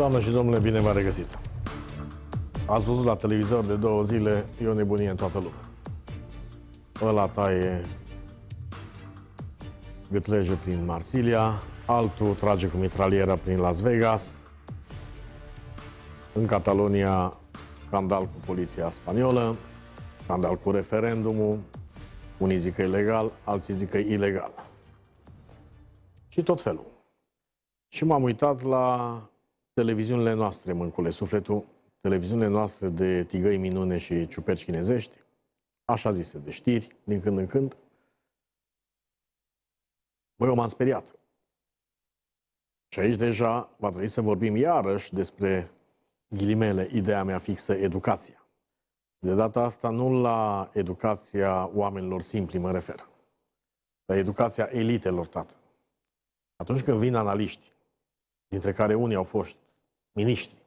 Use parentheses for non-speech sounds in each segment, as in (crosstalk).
Doamne și domnule, bine v a regăsit. Ați văzut la televizor de două zile, e o nebunie în toată lumea. Ăla taie gâtleje prin Marsilia, altul trage cu mitraliera prin Las Vegas, în Catalonia scandal cu poliția spaniolă, scandal cu referendumul, unii zic că e legal, alții zic că e ilegal. Și tot felul. Și m-am uitat la televiziunile noastre, mâncule, sufletul, televiziunile noastre de tigăi minune și ciuperci chinezești, așa zise, de știri, din când în când. Bă, eu m-am speriat. Și aici deja va trebui să vorbim iarăși despre ghilimele, ideea mea fixă, educația. De data asta nu la educația oamenilor simpli mă refer, la educația elitelor, tată. Atunci când vin analiști, dintre care unii au fost miniștri.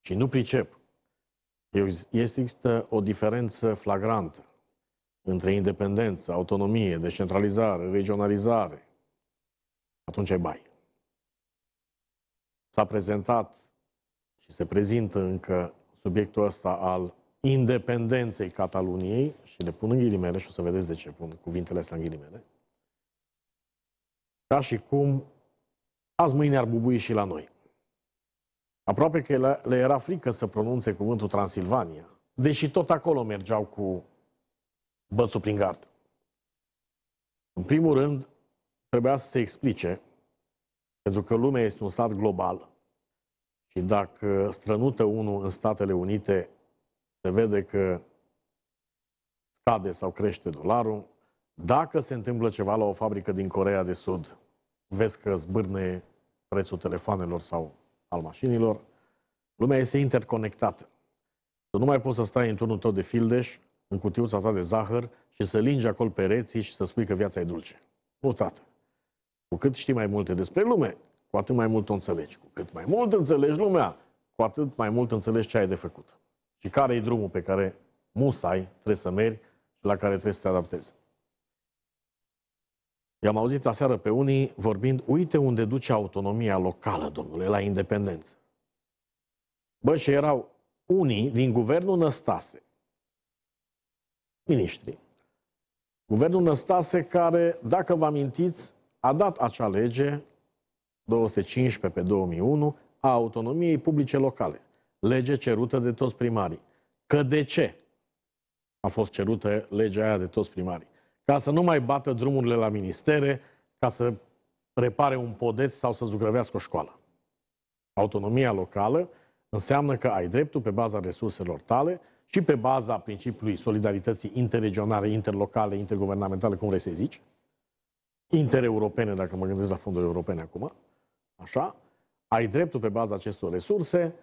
Și nu pricep. Este, există o diferență flagrantă între independență, autonomie, decentralizare, regionalizare. Atunci ai bai. S-a prezentat și se prezintă încă subiectul ăsta al independenței Cataluniei, și le pun în ghilimele și o să vedeți de ce pun cuvintele astea în ghilimele, ca și cum azi mâine ar bubui și la noi. Aproape că le era frică să pronunțe cuvântul Transilvania, deși tot acolo mergeau cu bățul prin gard. În primul rând, trebuia să se explice, pentru că lumea este un stat global și dacă strănută unul în Statele Unite, se vede că scade sau crește dolarul. Dacă se întâmplă ceva la o fabrică din Corea de Sud, vezi că zbârne prețul telefoanelor sau al mașinilor. Lumea este interconectată. Tu nu mai poți să stai în turnul tău de fildeș, în cutiuța ta de zahăr și să lingi acolo pereții și să spui că viața e dulce. Nu, tată. Cu cât știi mai multe despre lume, cu atât mai mult o înțelegi. Cu cât mai mult înțelegi lumea, cu atât mai mult înțelegi ce ai de făcut. Și care e drumul pe care musai trebuie să mergi și la care trebuie să te adaptezi. I-am auzit aseară pe unii vorbind, uite unde duce autonomia locală, domnule, la independență. Bă, și erau unii din guvernul Năstase, miniștri, guvernul Năstase care, dacă vă amintiți, a dat acea lege 215 pe 2001 a autonomiei publice locale, lege cerută de toți primarii. Că de ce a fost cerută legea aia de toți primarii? ca să nu mai bată drumurile la ministere, ca să repare un podeț sau să zugrăvească o școală. Autonomia locală înseamnă că ai dreptul pe baza resurselor tale și pe baza principiului solidarității interregionale, interlocale, interguvernamentale, cum vrei să zici, intereuropene, dacă mă gândesc la fonduri europene acum, așa, ai dreptul pe baza acestor resurse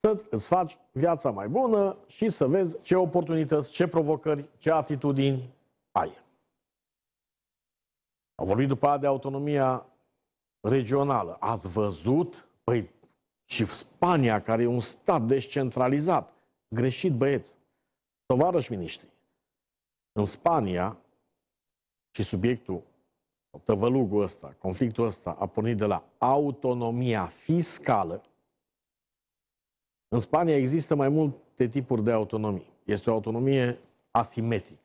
să îți faci viața mai bună și să vezi ce oportunități, ce provocări, ce atitudini ai. Au vorbit după aia de autonomia regională. Ați văzut? Păi și Spania, care e un stat descentralizat. Greșit, băieți. Tovarăși miniștri, în Spania, și subiectul, tăvălugul ăsta, conflictul ăsta, a pornit de la autonomia fiscală. În Spania există mai multe tipuri de autonomii. Este o autonomie asimetrică.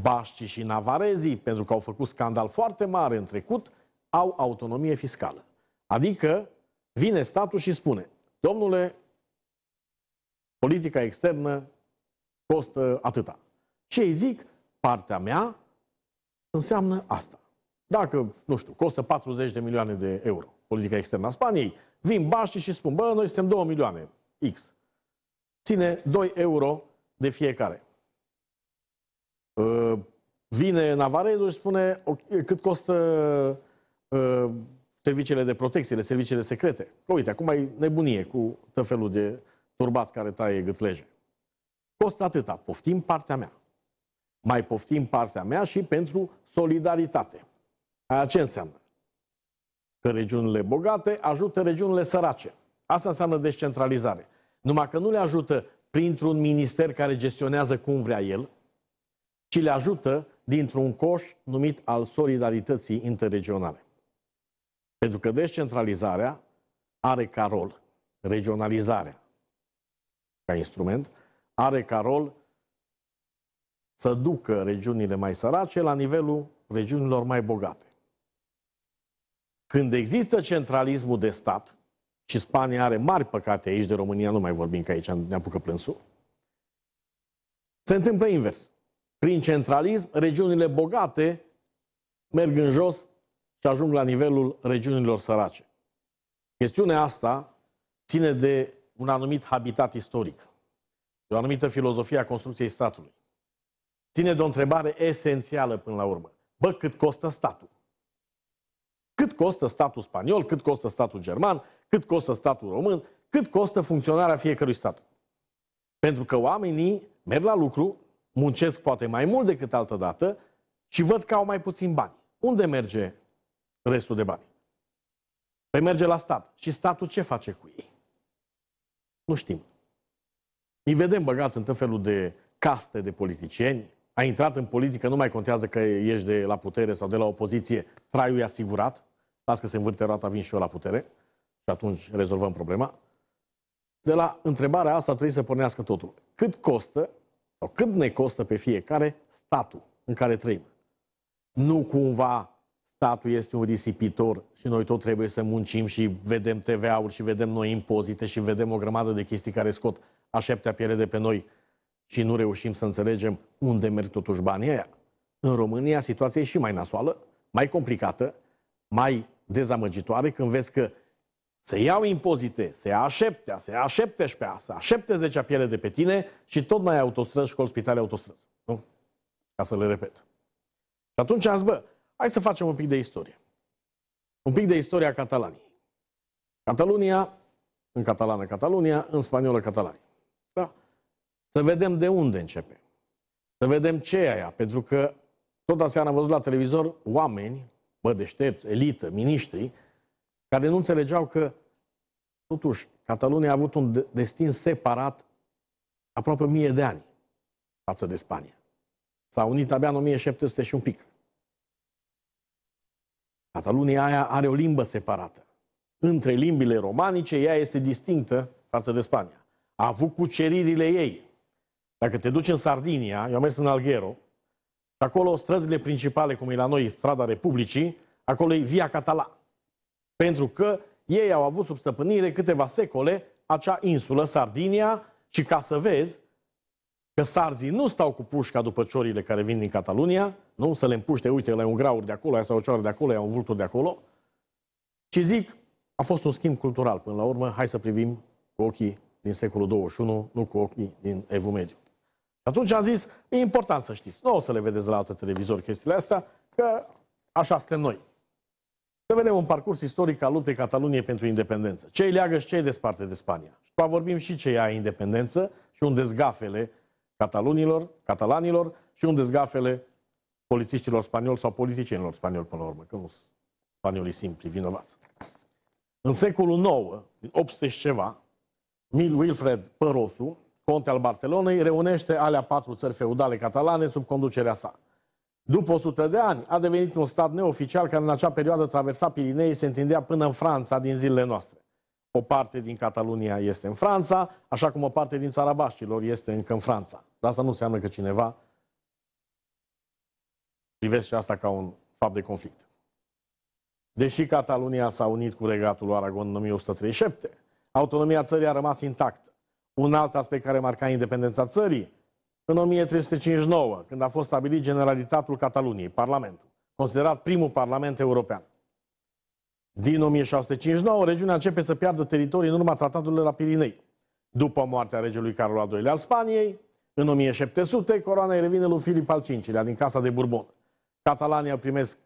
Bașcii și navarezii, pentru că au făcut scandal foarte mare în trecut, au autonomie fiscală. Adică vine statul și spune, domnule, politica externă costă atâta. Și ei zic, partea mea înseamnă asta. Dacă, nu știu, costă 40 de milioane de euro politica externă a Spaniei, vin bașii și spun, bă, noi suntem 2 milioane, X. Ține 2 euro de fiecare. Uh, vine Navarezul și spune cât costă uh, serviciile de protecție, serviciile secrete. Că uite, acum e nebunie cu tot felul de turbați care taie gâtleje. Costă atâta. Poftim partea mea. Mai poftim partea mea și pentru solidaritate. Aia ce înseamnă? Că regiunile bogate ajută regiunile sărace. Asta înseamnă descentralizare. Numai că nu le ajută printr-un minister care gestionează cum vrea el, ci le ajută dintr-un coș numit al solidarității interregionale. Pentru că descentralizarea are ca rol regionalizarea ca instrument, are ca rol să ducă regiunile mai sărace la nivelul regiunilor mai bogate. Când există centralismul de stat, și Spania are mari păcate aici de România, nu mai vorbim că aici ne apucă plânsul, se întâmplă invers. Prin centralism, regiunile bogate merg în jos și ajung la nivelul regiunilor sărace. Chestiunea asta ține de un anumit habitat istoric, de o anumită filozofie a construcției statului. Ține de o întrebare esențială până la urmă. Bă, cât costă statul? Cât costă statul spaniol, cât costă statul german, cât costă statul român, cât costă funcționarea fiecărui stat? Pentru că oamenii merg la lucru muncesc poate mai mult decât altă dată și văd că au mai puțin bani. Unde merge restul de bani? Păi merge la stat. Și statul ce face cu ei? Nu știm. Îi vedem băgați în tot felul de caste de politicieni. A intrat în politică, nu mai contează că ești de la putere sau de la opoziție. Traiul e asigurat. Las că se învârte roata, vin și eu la putere. Și atunci rezolvăm problema. De la întrebarea asta trebuie să pornească totul. Cât costă sau cât ne costă pe fiecare statul în care trăim. Nu cumva statul este un risipitor și noi tot trebuie să muncim și vedem TVA-uri și vedem noi impozite și vedem o grămadă de chestii care scot așeptea piele de pe noi și nu reușim să înțelegem unde merg totuși banii aia. În România situația e și mai nasoală, mai complicată, mai dezamăgitoare când vezi că să iau impozite, să ia se așepte, să ia a să piele de pe tine și tot mai autostrăzi, școli, spitale, autostrăzi. Nu? Ca să le repet. Și atunci am zis, bă, hai să facem un pic de istorie. Un pic de istoria Catalaniei. Catalunia, în catalană Catalunia, în spaniolă Catalania. Da? Să vedem de unde începe. Să vedem ce e aia, pentru că tot aseară am văzut la televizor oameni, bă, deștepți, elită, miniștri, care nu înțelegeau că, totuși, Catalunia a avut un destin separat aproape mie de ani față de Spania. S-a unit abia în 1700 și un pic. Catalunia aia are o limbă separată. Între limbile romanice, ea este distinctă față de Spania. A avut cuceririle ei. Dacă te duci în Sardinia, eu am mers în Alghero, și acolo străzile principale, cum e la noi strada Republicii, acolo e Via Catala pentru că ei au avut sub stăpânire câteva secole acea insulă, Sardinia, și ca să vezi că sarzii nu stau cu pușca după ciorile care vin din Catalunia, nu să le împuște, uite, la un graur de acolo, asta o cioară de acolo, aia un vultur de acolo, ci zic, a fost un schimb cultural. Până la urmă, hai să privim cu ochii din secolul 21, nu cu ochii din Evul Mediu. Atunci am zis, e important să știți. Nu o să le vedeți la alte televizori chestiile astea, că așa suntem noi. Să vedem un parcurs istoric al luptei Cataluniei pentru independență. Cei leagă și cei desparte de Spania. Și va vorbim și ce ia independență și unde dezgafele catalunilor, catalanilor și unde dezgafele polițiștilor spanioli sau politicienilor spanioli până la urmă, că nu sunt spaniolii simpli vinovați. În secolul IX, 800 și ceva, Wilfred Părosu, conte al Barcelonei, reunește alea patru țări feudale catalane sub conducerea sa – după 100 de ani, a devenit un stat neoficial care în acea perioadă traversa Pirinei se întindea până în Franța din zilele noastre. O parte din Catalunia este în Franța, așa cum o parte din țara Baștilor este încă în Franța. Dar asta nu înseamnă că cineva privește asta ca un fapt de conflict. Deși Catalunia s-a unit cu regatul Aragon în 1137, autonomia țării a rămas intactă. Un alt aspect care marca independența țării în 1359, când a fost stabilit Generalitatul Cataluniei, Parlamentul, considerat primul Parlament european. Din 1659, regiunea începe să piardă teritorii în urma tratatului la Pirinei. După moartea regelui Carol al II-lea al Spaniei, în 1700, coroana îi revine lui Filip al V-lea din Casa de Bourbon. au primesc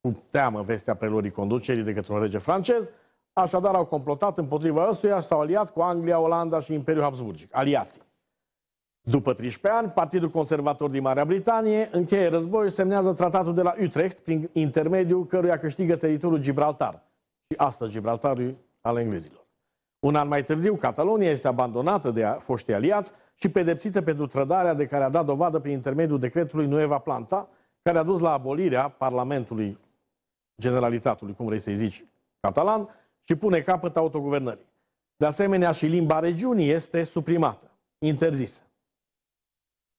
cu teamă vestea preluării conducerii de către un rege francez, așadar au complotat împotriva ăstuia și s-au aliat cu Anglia, Olanda și Imperiul Habsburgic, aliații. După 13 ani, Partidul Conservator din Marea Britanie încheie războiul și semnează tratatul de la Utrecht, prin intermediul căruia câștigă teritoriul Gibraltar și astăzi Gibraltarul al englezilor. Un an mai târziu, Catalonia este abandonată de foștii aliați și pedepsită pentru trădarea de care a dat dovadă prin intermediul decretului Nueva Planta, care a dus la abolirea Parlamentului Generalitatului, cum vrei să-i zici, catalan, și pune capăt autoguvernării. De asemenea, și limba regiunii este suprimată, interzisă.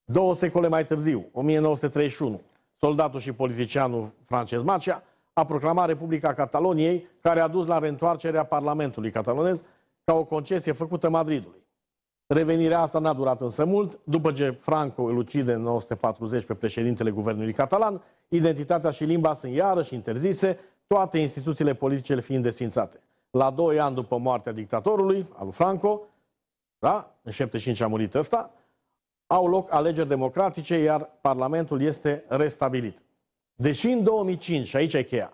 Două secole mai târziu, 1931, soldatul și politicianul francez Macea a proclamat Republica Cataloniei, care a dus la reîntoarcerea Parlamentului catalonez ca o concesie făcută Madridului. Revenirea asta n-a durat însă mult. După ce Franco îl ucide în 1940 pe președintele guvernului catalan, identitatea și limba sunt iarăși interzise, toate instituțiile politice fiind desfințate. La doi ani după moartea dictatorului, al lui Franco, da, în 75 a murit ăsta, au loc alegeri democratice, iar Parlamentul este restabilit. Deși în 2005, și aici e cheia,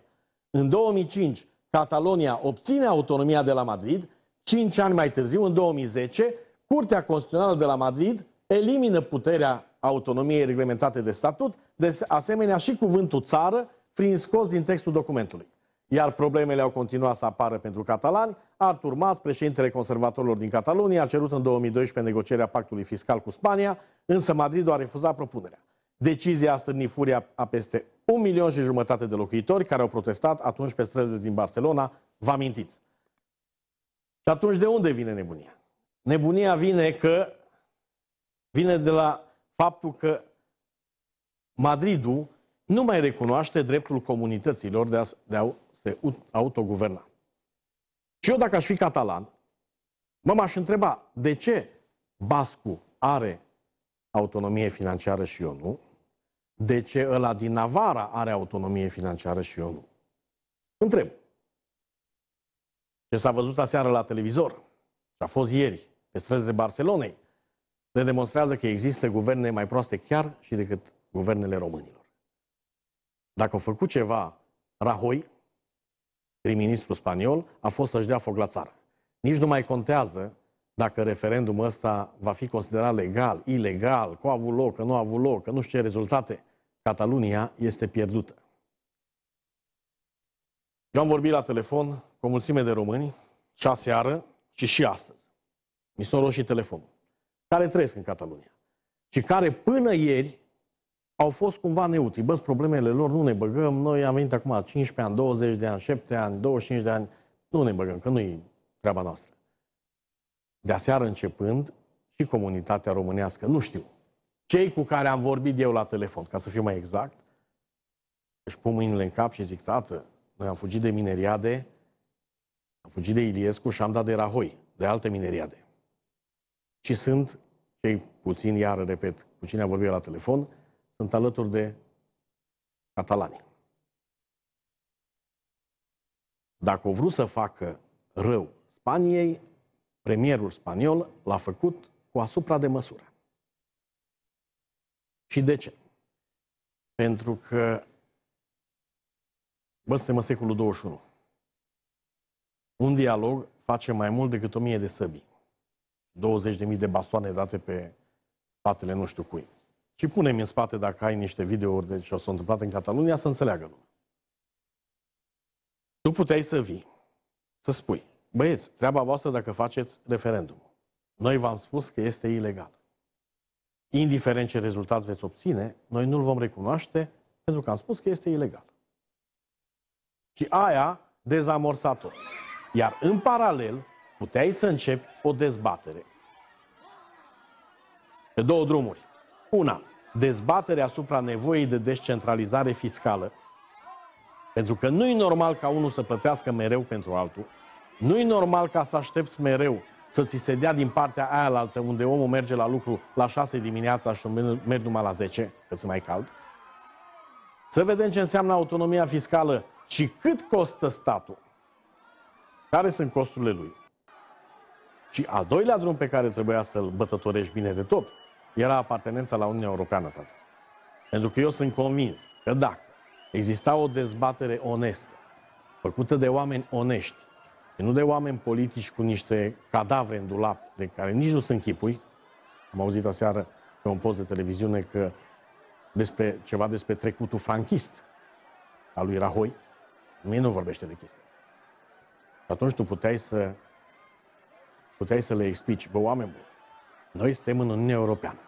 în 2005 Catalonia obține autonomia de la Madrid, 5 ani mai târziu, în 2010, Curtea Constituțională de la Madrid elimină puterea autonomiei reglementate de statut, de asemenea și cuvântul țară, prin scos din textul documentului. Iar problemele au continuat să apară pentru catalani. Artur Mas, președintele conservatorilor din Catalonia, a cerut în 2012 negocierea pactului fiscal cu Spania, însă Madrid a refuzat propunerea. Decizia a stârnit furia a peste un milion și jumătate de locuitori care au protestat atunci pe străzile din Barcelona, vă amintiți. Și atunci de unde vine nebunia? Nebunia vine că vine de la faptul că Madridul nu mai recunoaște dreptul comunităților de a, de a se autoguverna. Și eu dacă aș fi catalan, mă m-aș întreba de ce Bascu are autonomie financiară și eu nu, de ce ăla din Navara are autonomie financiară și eu nu. Întreb. Ce s-a văzut aseară la televizor, ce a fost ieri, pe străzile Barcelonei, ne demonstrează că există guverne mai proaste chiar și decât guvernele românilor. Dacă a făcut ceva Rahoi, prim-ministru spaniol, a fost să-și dea foc la țară. Nici nu mai contează dacă referendumul ăsta va fi considerat legal, ilegal, că a avut loc, că nu a avut loc, că nu știu ce rezultate. Catalunia este pierdută. Eu am vorbit la telefon cu o mulțime de români, și aseară, ci și astăzi. Mi sunt roșii telefonul. Care trăiesc în Catalunia. Și care până ieri au fost cumva neutri. Bă, problemele lor nu ne băgăm, noi am venit acum 15 ani, 20 de ani, 7 ani, 25 de ani, nu ne băgăm, că nu e treaba noastră. De aseară începând, și comunitatea românească, nu știu, cei cu care am vorbit eu la telefon, ca să fiu mai exact, își pun mâinile în cap și zic, tată, noi am fugit de mineriade, am fugit de Iliescu și am dat de Rahoi, de alte mineriade. Și sunt cei puțini, iar repet, cu cine am vorbit la telefon, sunt alături de catalani. Dacă au vrut să facă rău Spaniei, premierul spaniol l-a făcut cu asupra de măsură. Și de ce? Pentru că bă, suntem în secolul 21. Un dialog face mai mult decât o mie de săbii. 20.000 de bastoane date pe spatele nu știu cui. Și punem în spate, dacă ai niște videouri de deci ce s-a întâmplat în Catalunia, să înțeleagă lumea. Tu puteai să vii, să spui, băieți, treaba voastră dacă faceți referendumul. Noi v-am spus că este ilegal. Indiferent ce rezultat veți obține, noi nu-l vom recunoaște pentru că am spus că este ilegal. Și aia dezamorsat-o. Iar în paralel, puteai să începi o dezbatere. Pe două drumuri. Una, dezbatere asupra nevoii de descentralizare fiscală. Pentru că nu e normal ca unul să plătească mereu pentru altul. Nu e normal ca să aștepți mereu să ți se dea din partea aia la altă, unde omul merge la lucru la 6 dimineața și merge numai la 10, că se mai cald. Să vedem ce înseamnă autonomia fiscală și cât costă statul. Care sunt costurile lui? Și al doilea drum pe care trebuia să-l bătătorești bine de tot era apartenența la Uniunea Europeană, tată. Pentru că eu sunt convins că dacă exista o dezbatere onestă, făcută de oameni onești, și nu de oameni politici cu niște cadavre în dulap, de care nici nu sunt chipui, am auzit aseară pe un post de televiziune că despre, ceva despre trecutul franchist al lui Rahoi, mie nu vorbește de chestia asta. Atunci tu puteai să, puteai să le explici, bă, oameni buni, noi suntem în Uniunea Europeană.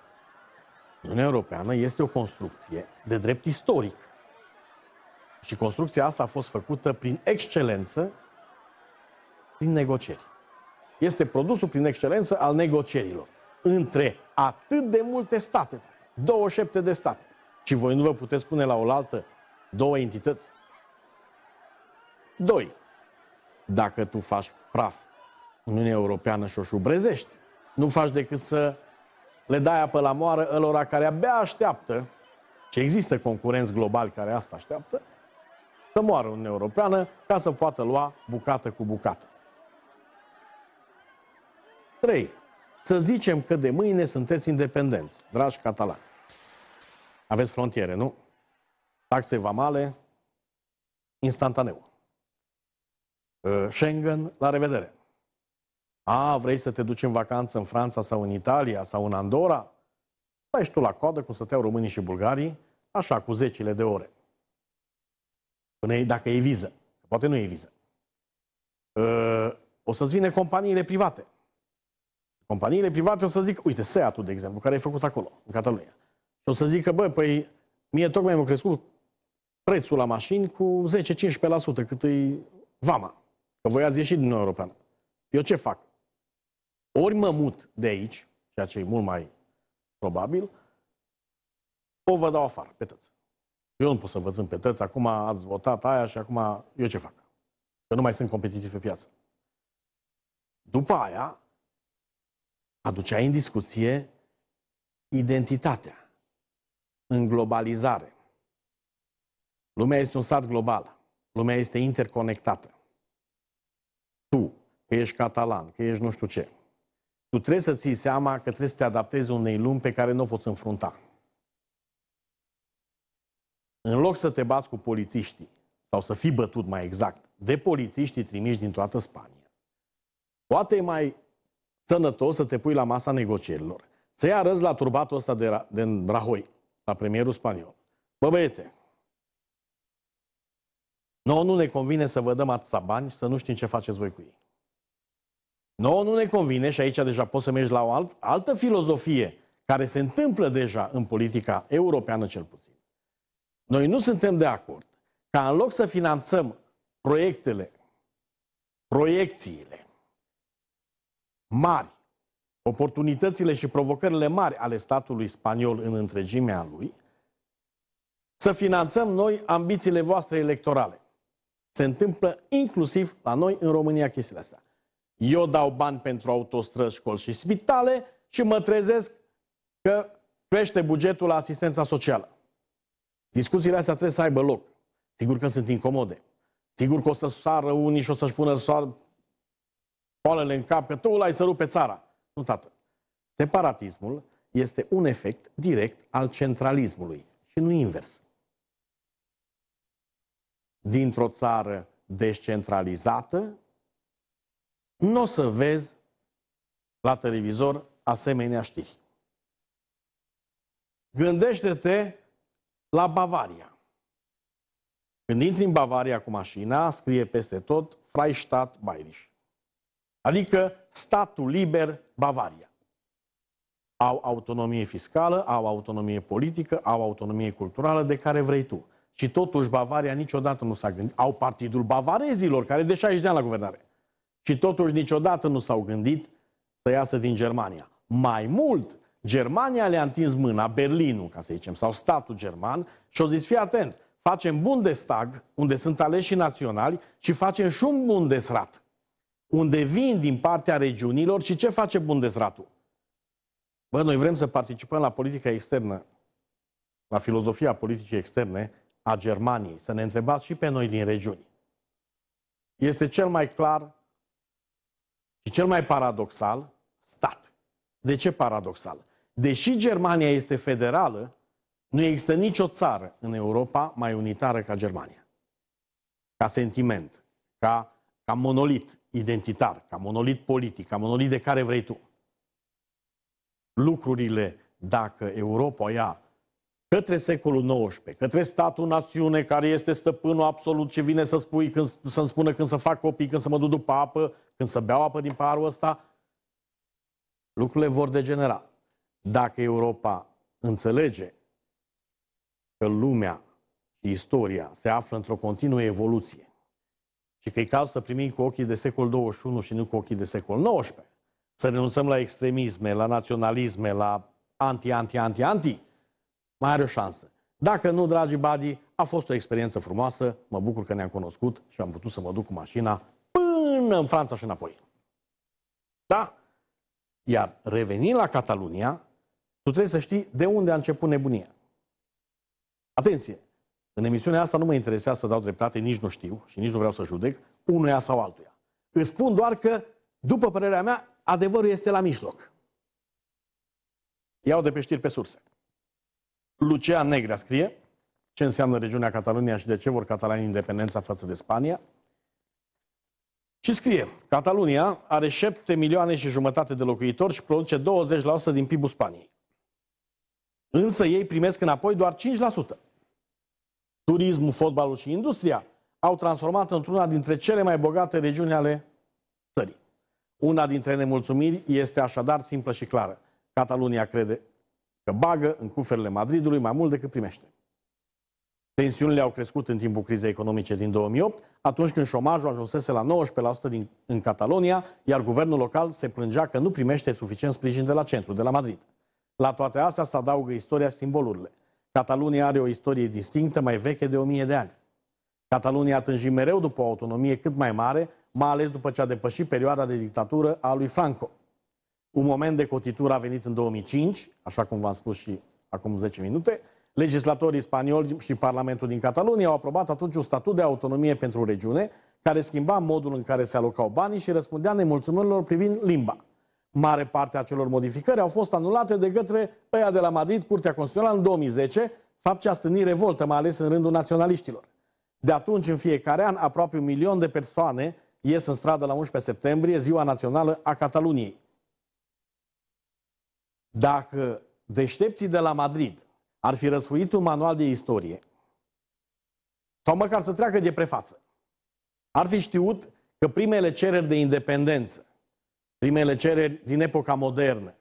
Uniunea Europeană este o construcție de drept istoric. Și construcția asta a fost făcută prin excelență, prin negocieri. Este produsul prin excelență al negocierilor între atât de multe state, 27 de state. Și voi nu vă puteți pune la oaltă două entități? Doi, dacă tu faci praf Uniunea Europeană și o șubrezești, nu faci decât să le dai apă la moară ălora care abia așteaptă, și există concurenți globali care asta așteaptă, să moară Uniunea Europeană ca să poată lua bucată cu bucată. 3. Să zicem că de mâine sunteți independenți, dragi catalani. Aveți frontiere, nu? Taxe vamale, instantaneu. Ă, Schengen, la revedere! A, vrei să te duci în vacanță în Franța sau în Italia sau în Andorra? Stai și tu la coadă cum stăteau românii și bulgarii, așa, cu zecile de ore. Până dacă e viză. Poate nu e viză. Ă, o să-ți vine companiile private. Companiile private o să zic, uite, Seatul, de exemplu, care e făcut acolo, în Catalunia. Și o să zic că, bă, păi, mie tocmai mi-a crescut prețul la mașini cu 10-15% cât e vama. Că voi ați ieșit din Uniunea Europeană. Eu ce fac? ori mă mut de aici, ceea ce e mult mai probabil, o vă dau afară, pe tăți. Eu nu pot să vă zâmb pe tăți, acum ați votat aia și acum eu ce fac? Că nu mai sunt competitiv pe piață. După aia, aduceai în discuție identitatea în globalizare. Lumea este un sat global. Lumea este interconectată. Tu, că ești catalan, că ești nu știu ce, tu trebuie să ții seama că trebuie să te adaptezi unei lumi pe care nu o poți înfrunta. În loc să te bați cu polițiștii, sau să fii bătut mai exact, de polițiștii trimiși din toată Spania, poate e mai sănătos să te pui la masa negocierilor, să-i arăți la turbatul ăsta de, de Rahoi, la premierul spaniol. Bă, băiete, nouă nu ne convine să vă dăm atâția bani, să nu știm ce faceți voi cu ei. Nouă nu ne convine și aici deja poți să mergi la o alt, altă filozofie care se întâmplă deja în politica europeană cel puțin. Noi nu suntem de acord ca în loc să finanțăm proiectele, proiecțiile mari, oportunitățile și provocările mari ale statului spaniol în întregimea lui, să finanțăm noi ambițiile voastre electorale. Se întâmplă inclusiv la noi în România chestiile astea eu dau bani pentru autostrăzi, școli și spitale și mă trezesc că crește bugetul la asistența socială. Discuțiile astea trebuie să aibă loc. Sigur că sunt incomode. Sigur că o să sară unii și o să-și pună soar... poalele în cap că tu l-ai să rupe țara. Nu, tată. Separatismul este un efect direct al centralismului și nu invers. Dintr-o țară descentralizată nu o să vezi la televizor asemenea știri. Gândește-te la Bavaria. Când intri în Bavaria cu mașina, scrie peste tot Freistaat Bayerisch. Adică statul liber Bavaria. Au autonomie fiscală, au autonomie politică, au autonomie culturală de care vrei tu. Și totuși Bavaria niciodată nu s-a gândit. Au partidul bavarezilor, care de 60 de ani la guvernare și totuși niciodată nu s-au gândit să iasă din Germania. Mai mult, Germania le-a întins mâna, Berlinul, ca să zicem, sau statul german, și au zis, fii atent, facem Bundestag, unde sunt aleși naționali, și facem și un Bundesrat, unde vin din partea regiunilor și ce face Bundesratul? Bă, noi vrem să participăm la politica externă, la filozofia politicii externe a Germaniei, să ne întrebați și pe noi din regiuni. Este cel mai clar și cel mai paradoxal, stat. De ce paradoxal? Deși Germania este federală, nu există nicio țară în Europa mai unitară ca Germania. Ca sentiment, ca, ca monolit identitar, ca monolit politic, ca monolit de care vrei tu. Lucrurile, dacă Europa ia către secolul XIX, către statul națiune care este stăpânul absolut ce vine să spui când, să-mi spună când să fac copii, când să mă duc după apă, când să beau apă din paharul ăsta, lucrurile vor degenera. Dacă Europa înțelege că lumea și istoria se află într-o continuă evoluție și că e caz să primim cu ochii de secol 21 și nu cu ochii de secol 19, să renunțăm la extremisme, la naționalisme, la anti, anti, anti, anti, mai are o șansă. Dacă nu, dragi badi, a fost o experiență frumoasă, mă bucur că ne-am cunoscut și am putut să mă duc cu mașina până în Franța și înapoi. Da? Iar revenind la Catalunia, tu trebuie să știi de unde a început nebunia. Atenție! În emisiunea asta nu mă interesează să dau dreptate, nici nu știu și nici nu vreau să judec unuia sau altuia. Îți spun doar că, după părerea mea, adevărul este la mijloc. Iau de pe știri pe surse. Lucia Negra scrie ce înseamnă regiunea Catalunia și de ce vor catalanii independența față de Spania – și scrie, Catalunia are 7 milioane și jumătate de locuitori și produce 20% din PIB-ul Spaniei. Însă ei primesc înapoi doar 5%. Turismul, fotbalul și industria au transformat într-una dintre cele mai bogate regiuni ale țării. Una dintre nemulțumiri este așadar simplă și clară. Catalunia crede că bagă în cuferele Madridului mai mult decât primește. Tensiunile au crescut în timpul crizei economice din 2008, atunci când șomajul ajunsese la 19% din, în Catalonia, iar guvernul local se plângea că nu primește suficient sprijin de la centru, de la Madrid. La toate astea se adaugă istoria și simbolurile. Catalunia are o istorie distinctă, mai veche de 1000 de ani. Catalunia a tânjit mereu după o autonomie cât mai mare, mai ales după ce a depășit perioada de dictatură a lui Franco. Un moment de cotitură a venit în 2005, așa cum v-am spus și acum 10 minute, Legislatorii spanioli și Parlamentul din Catalunia au aprobat atunci un statut de autonomie pentru regiune, care schimba modul în care se alocau banii și răspundea nemulțumirilor privind limba. Mare parte a celor modificări au fost anulate de către ăia de la Madrid, Curtea Constituțională, în 2010, fapt ce a stânit revoltă, mai ales în rândul naționaliștilor. De atunci, în fiecare an, aproape un milion de persoane ies în stradă la 11 septembrie, ziua națională a Cataluniei. Dacă deștepții de la Madrid ar fi răsfuit un manual de istorie, sau măcar să treacă de prefață, ar fi știut că primele cereri de independență, primele cereri din epoca modernă,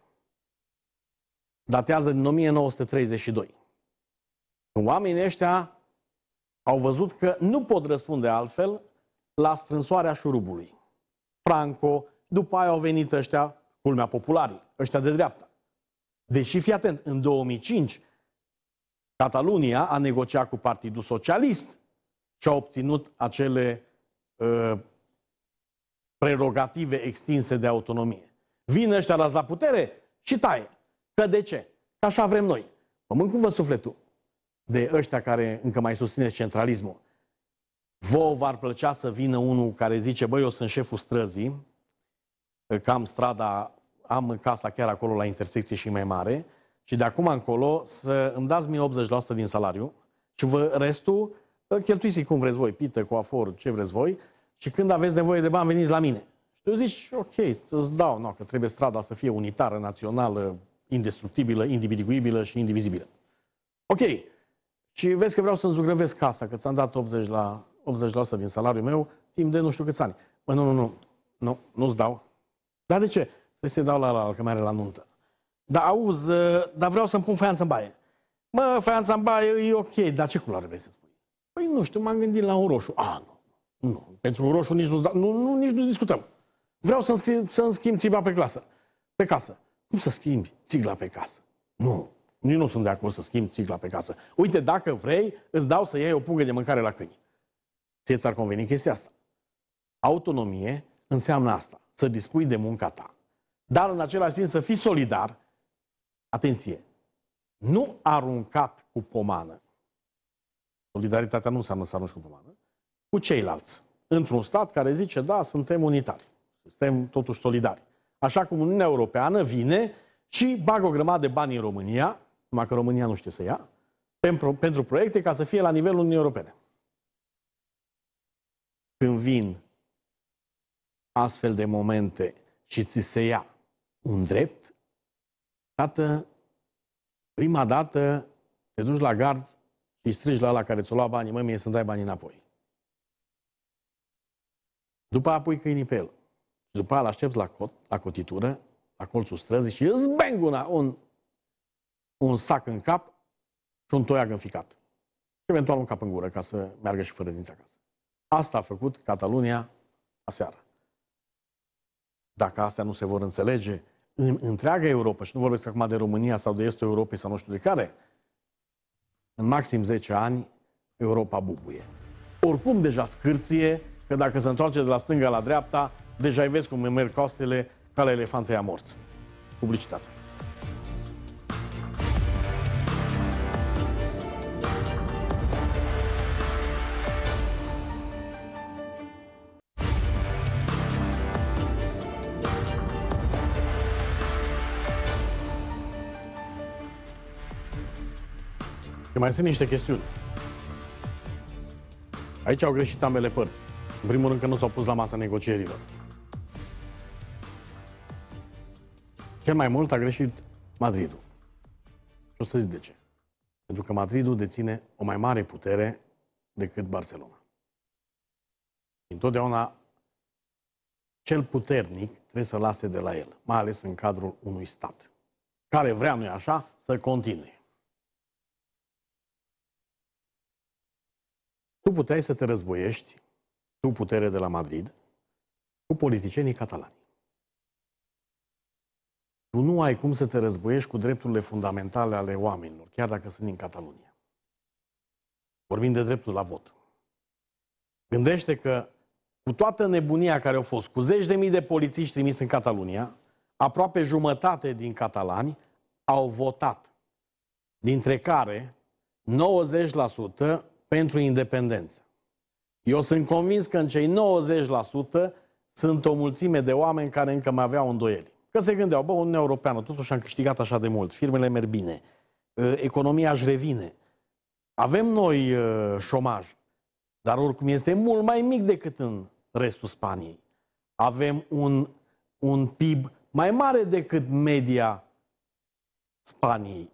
datează din 1932. Când oamenii ăștia au văzut că nu pot răspunde altfel la strânsoarea șurubului. Franco, după aia au venit ăștia, culmea popularii, ăștia de dreapta. Deși, fii atent, în 2005 Catalunia a negociat cu Partidul Socialist și a obținut acele uh, prerogative extinse de autonomie. Vin ăștia la, la putere și taie. Că de ce? Că așa vrem noi. Pământ vă sufletul de ăștia care încă mai susțineți centralismul. Vă v-ar plăcea să vină unul care zice, băi, eu sunt șeful străzii, că am strada, am casa chiar acolo la intersecție și mai mare, și de acum încolo să îmi dați mie 80% din salariu și vă restul cheltuiți cum vreți voi, pită, coafor, ce vreți voi și când aveți nevoie de bani veniți la mine. Și tu zici, ok, îți dau, no, că trebuie strada să fie unitară, națională, indestructibilă, individuibilă și indivizibilă. Ok, și vezi că vreau să-mi zugrăvesc casa, că ți-am dat 80%, la, 80 din salariul meu timp de nu știu câți ani. Mă, nu, nu, nu, nu, nu-ți dau. Dar de ce? Trebuie să-i dau la la, că mai are la nuntă. Da, auz, ă, dar vreau să-mi pun faianță în baie. Mă, faianța în baie e ok, dar ce culoare vrei să spui? Păi nu știu, m-am gândit la un roșu. A, nu, nu. Pentru un roșu nici nu, da, nu, nu, nici nu discutăm. Vreau să-mi schimb, să schimb țigla pe clasă. Pe casă. Cum să schimbi țigla pe casă? Nu. Nici nu sunt de acord să schimb țigla pe casă. Uite, dacă vrei, îți dau să iei o pungă de mâncare la câini. Ție ți-ar conveni chestia asta. Autonomie înseamnă asta. Să dispui de munca ta. Dar în același timp să fii solidar Atenție! Nu aruncat cu pomană. Solidaritatea nu înseamnă să arunci cu pomană. Cu ceilalți. Într-un stat care zice, da, suntem unitari. Suntem totuși solidari. Așa cum Uniunea Europeană vine și bagă o grămadă de bani în România, numai că România nu știe să ia, pentru, pentru proiecte ca să fie la nivelul Uniunii Europene. Când vin astfel de momente și ți se ia un drept, Tată, prima dată te duci la gard și strigi la ăla care ți-o lua banii, mă, mie să-mi dai banii înapoi. După aia pui câinii pe el. După aia îl aștepți la, cot, la cotitură, la colțul străzii și îți beng una, un, un sac în cap și un toiag înficat. Și eventual un cap în gură ca să meargă și fără dinți acasă. Asta a făcut Catalunia aseară. Dacă astea nu se vor înțelege, în întreaga Europa, și nu vorbesc acum de România sau de Estul Europei sau nu știu de care, în maxim 10 ani, Europa bubuie. Oricum deja scârție, că dacă se întoarce de la stânga la dreapta, deja vezi cum merg costele ca la elefanții morți. Publicitate. Mai sunt niște chestiuni. Aici au greșit ambele părți. În primul rând că nu s-au pus la masa negocierilor. Cel mai mult a greșit Madridul. Și o să zic de ce. Pentru că Madridul deține o mai mare putere decât Barcelona. Întotdeauna cel puternic trebuie să lase de la el, mai ales în cadrul unui stat, care vrea, nu așa, să continue. Tu puteai să te războiești, tu putere de la Madrid, cu politicienii catalani. Tu nu ai cum să te războiești cu drepturile fundamentale ale oamenilor, chiar dacă sunt din Catalunia. Vorbim de dreptul la vot. Gândește că cu toată nebunia care au fost, cu zeci de mii de polițiști trimiși în Catalunia, aproape jumătate din catalani au votat, dintre care 90% pentru independență. Eu sunt convins că în cei 90% sunt o mulțime de oameni care încă mai aveau îndoieli. Că se gândeau, bă, Uniunea Europeană, totuși am câștigat așa de mult, firmele merg bine, ă, economia își revine, avem noi ă, șomaj, dar oricum este mult mai mic decât în restul Spaniei. Avem un, un PIB mai mare decât media Spaniei.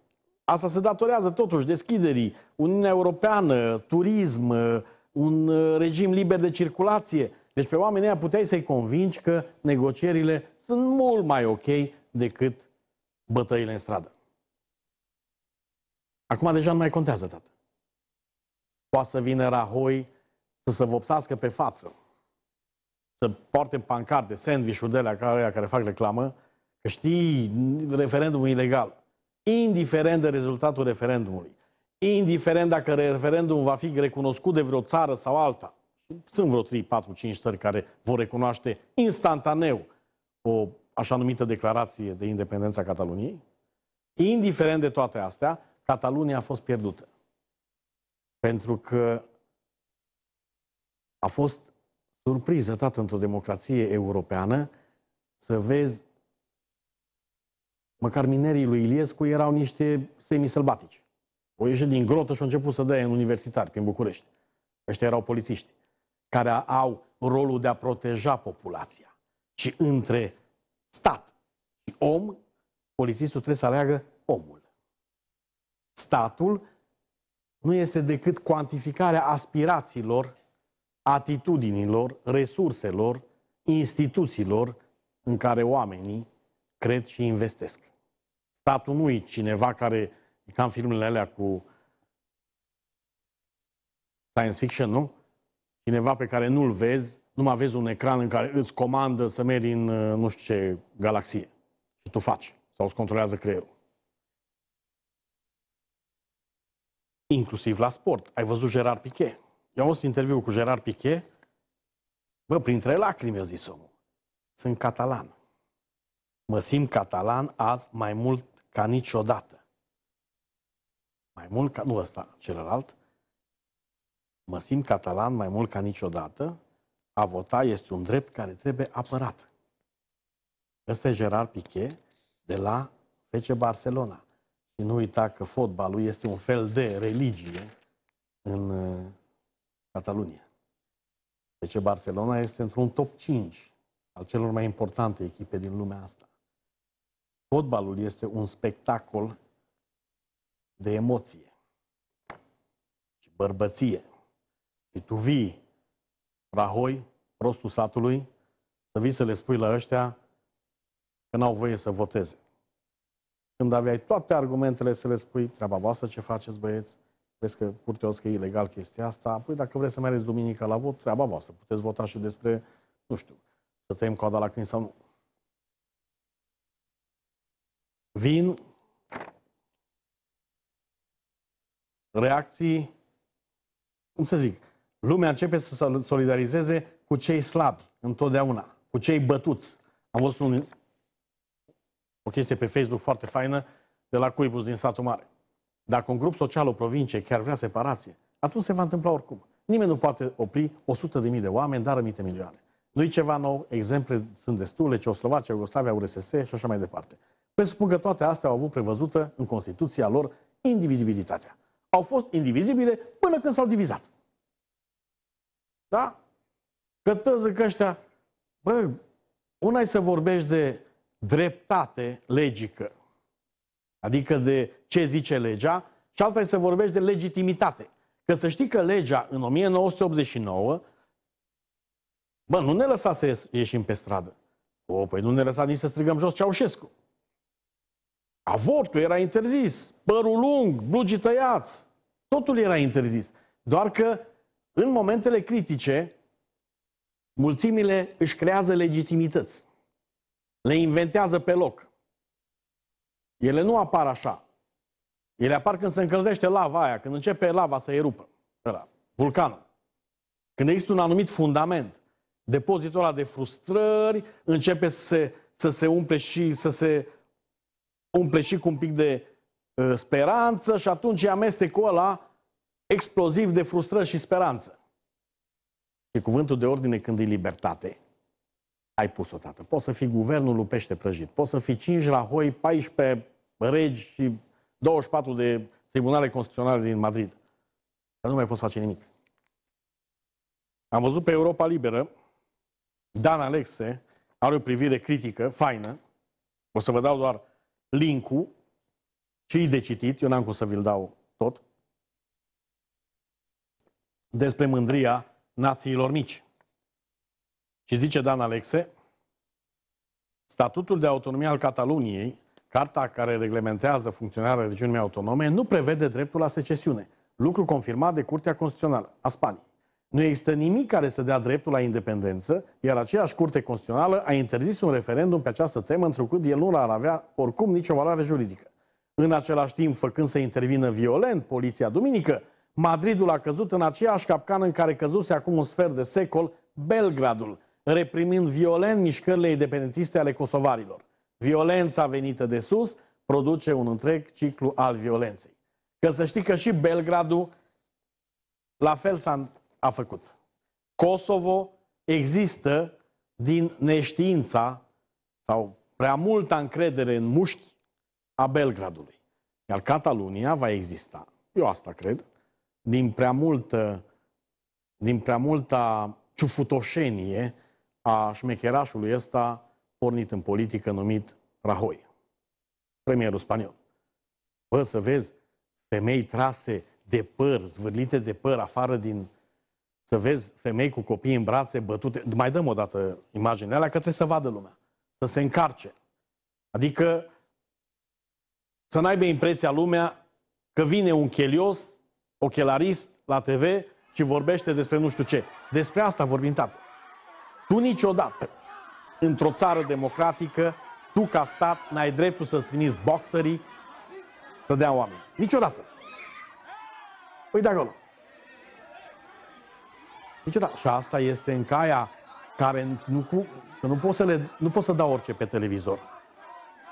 Asta se datorează totuși deschiderii, Uniunea Europeană, turism, uh, un uh, regim liber de circulație. Deci pe oamenii aia puteai să-i convingi că negocierile sunt mult mai ok decât bătăile în stradă. Acum deja nu mai contează, tată. Poate să vină Rahoi să se vopsească pe față, să poarte pancarte, sandvișuri de alea care, care fac reclamă, că știi referendumul ilegal indiferent de rezultatul referendumului, indiferent dacă referendumul va fi recunoscut de vreo țară sau alta, sunt vreo 3, 4, 5 țări care vor recunoaște instantaneu o așa numită declarație de independență a Cataluniei, indiferent de toate astea, Catalunia a fost pierdută. Pentru că a fost surpriză, tată, într-o democrație europeană, să vezi măcar minerii lui Iliescu erau niște semisălbatici. O ieșe din grotă și au început să dea în universitari prin București. Ăștia erau polițiști, care au rolul de a proteja populația. Și între stat și om, polițistul trebuie să aleagă omul. Statul nu este decât cuantificarea aspirațiilor, atitudinilor, resurselor, instituțiilor în care oamenii cred și investesc. Statul nu e cineva care, e ca în filmele alea cu science fiction, nu? Cineva pe care nu-l vezi, nu mai vezi un ecran în care îți comandă să mergi în uh, nu știu ce galaxie. Și tu faci. Sau îți controlează creierul. Inclusiv la sport. Ai văzut Gerard Piqué? Eu am văzut interviul cu Gerard Piqué, Bă, printre lacrimi, a zis omul. Sunt catalan. Mă simt catalan azi mai mult ca niciodată. Mai mult ca, nu ăsta, celălalt. Mă simt catalan mai mult ca niciodată. A vota este un drept care trebuie apărat. Ăsta e Gerard Piqué de la FC Barcelona. Și nu uita că fotbalul este un fel de religie în uh, Catalunia. FC Barcelona este într-un top 5 al celor mai importante echipe din lumea asta. Fotbalul este un spectacol de emoție și bărbăție. Și tu vii, Rahoi, prostul satului, să vii să le spui la ăștia că n-au voie să voteze. Când aveai toate argumentele să le spui, treaba voastră ce faceți băieți, vezi că curtea că e ilegal chestia asta, apoi dacă vreți să mergeți duminica la vot, treaba voastră, puteți vota și despre, nu știu, să tăiem coada la câini sau nu. vin reacții, cum să zic, lumea începe să solidarizeze cu cei slabi întotdeauna, cu cei bătuți. Am văzut un, o chestie pe Facebook foarte faină de la Cuibus din satul mare. Dacă un grup social, o provincie chiar vrea separație, atunci se va întâmpla oricum. Nimeni nu poate opri 100.000 de oameni, dar mii de milioane. Nu-i ceva nou, exemple sunt destule, Ceoslovacia, Iugoslavia, URSS și așa mai departe. Presupun că toate astea au avut prevăzută în Constituția lor indivizibilitatea. Au fost indivizibile până când s-au divizat. Da? Că că ăștia, bă, una să vorbești de dreptate legică, adică de ce zice legea, și alta să vorbești de legitimitate. Că să știi că legea în 1989, bă, nu ne lăsa să ieșim pe stradă. O, păi nu ne lăsa nici să strigăm jos Ceaușescu. Avortul era interzis, părul lung, blugi tăiați, totul era interzis. Doar că în momentele critice, mulțimile își creează legitimități. Le inventează pe loc. Ele nu apar așa. Ele apar când se încălzește lava aia, când începe lava să erupă, ăla, vulcanul. Când există un anumit fundament, depozitul ăla de frustrări începe să se, să se umple și să se umple și cu un pic de uh, speranță și atunci e amestecul ăla exploziv de frustrări și speranță. Și cuvântul de ordine când e libertate, ai pus-o, tată. Poți să fii guvernul lui pește prăjit, poți să fii 5 rahoi, 14 regi și 24 de tribunale constituționale din Madrid. Dar nu mai poți face nimic. Am văzut pe Europa Liberă, Dan Alexe are o privire critică, faină. O să vă dau doar link-ul, și de citit, eu n-am cum să vi-l dau tot, despre mândria națiilor mici. Și zice Dan Alexe, statutul de autonomie al Cataluniei, carta care reglementează funcționarea regiunii autonome, nu prevede dreptul la secesiune, lucru confirmat de Curtea Constituțională a Spaniei. Nu există nimic care să dea dreptul la independență, iar aceeași curte constituțională a interzis un referendum pe această temă, întrucât el nu ar avea oricum nicio valoare juridică. În același timp, făcând să intervină violent poliția duminică, Madridul a căzut în aceeași capcană în care căzuse acum un sfert de secol Belgradul, reprimind violent mișcările independentiste ale kosovarilor. Violența venită de sus produce un întreg ciclu al violenței. Că să știi că și Belgradul la fel s-a a făcut. Kosovo există din neștiința sau prea multă încredere în mușchi a Belgradului. Iar Catalunia va exista, eu asta cred, din prea multă, din prea multă ciufutoșenie a șmecherașului ăsta pornit în politică numit Rahoi, premierul spaniol. Vă să vezi, femei trase de păr, zvârlite de păr afară din să vezi femei cu copii în brațe bătute. Mai dăm o dată imaginea alea că trebuie să vadă lumea, să se încarce. Adică să n-aibă impresia lumea că vine un chelios, ochelarist la TV și vorbește despre nu știu ce. Despre asta vorbim, tată. Tu niciodată, într-o țară democratică, tu ca stat n-ai dreptul să-ți trimiți boctării să dea oameni. Niciodată. Uite acolo da, Și asta este în caia care nu, nu, pot să le, nu pot să dau orice pe televizor.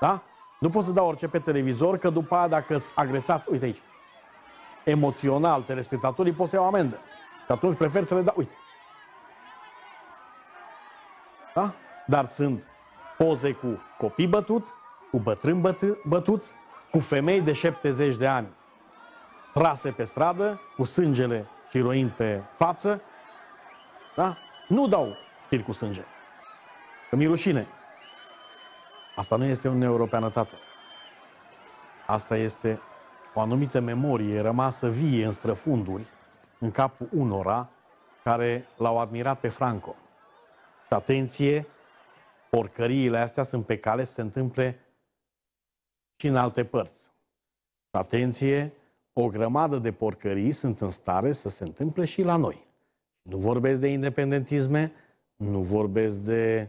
Da? Nu pot să dau orice pe televizor, că după aia dacă agresați, uite aici, emoțional, telespectatorii pot să iau amendă. Și atunci prefer să le dau, uite. Da? Dar sunt poze cu copii bătuți, cu bătrâni bătu- bătuți, cu femei de 70 de ani trase pe stradă, cu sângele și roind pe față, da? Nu dau știri cu sânge. Că mi rușine. Asta nu este un Europeană, Asta este o anumită memorie rămasă vie în străfunduri, în capul unora care l-au admirat pe Franco. Și atenție, porcăriile astea sunt pe cale să se întâmple și în alte părți. Atenție, o grămadă de porcării sunt în stare să se întâmple și la noi. Nu vorbesc de independentisme, nu vorbesc de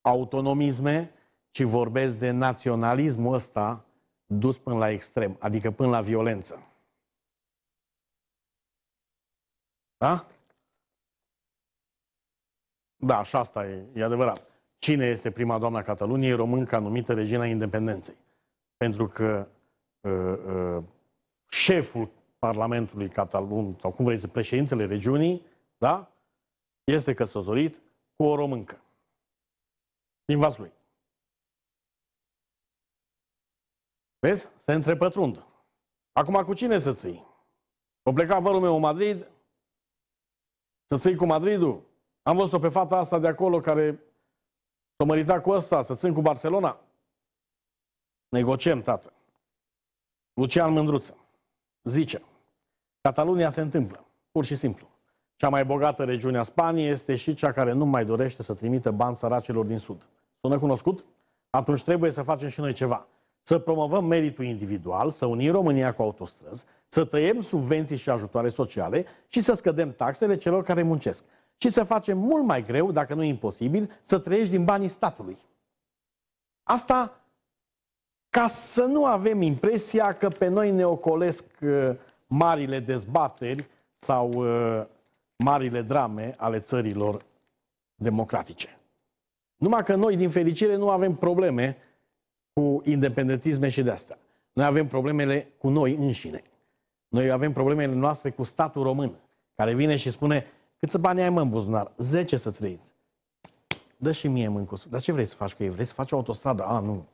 autonomisme, ci vorbesc de naționalismul ăsta dus până la extrem, adică până la violență. Da? Da, și asta e, e adevărat. Cine este prima doamna Cataluniei românca numită Regina Independenței? Pentru că uh, uh, șeful Parlamentului Catalun, sau cum vrei să președintele regiunii, da? este căsătorit cu o româncă din lui. Vezi? Se întrepătrund. Acum cu cine să ții? O pleca vărul meu în Madrid, să ții cu Madridul. Am văzut-o pe fata asta de acolo care s-o mărita cu ăsta, să țin cu Barcelona. Negociem, tată. Lucian Mândruță zice Catalunia se întâmplă, pur și simplu. Cea mai bogată regiune a Spaniei este și cea care nu mai dorește să trimită bani săracilor din Sud. Sună cunoscut? Atunci trebuie să facem și noi ceva. Să promovăm meritul individual, să unim România cu autostrăzi, să tăiem subvenții și ajutoare sociale și să scădem taxele celor care muncesc. Și să facem mult mai greu, dacă nu imposibil, să trăiești din banii statului. Asta ca să nu avem impresia că pe noi ne ocolesc uh, marile dezbateri sau uh, marile drame ale țărilor democratice. Numai că noi, din fericire, nu avem probleme cu independentisme și de-astea. Noi avem problemele cu noi înșine. Noi avem problemele noastre cu statul român, care vine și spune, câți bani ai mă în buzunar? 10 să trăiți. Dă și mie mâncosul. Dar ce vrei să faci cu ei? Vrei să faci o autostradă? A, nu.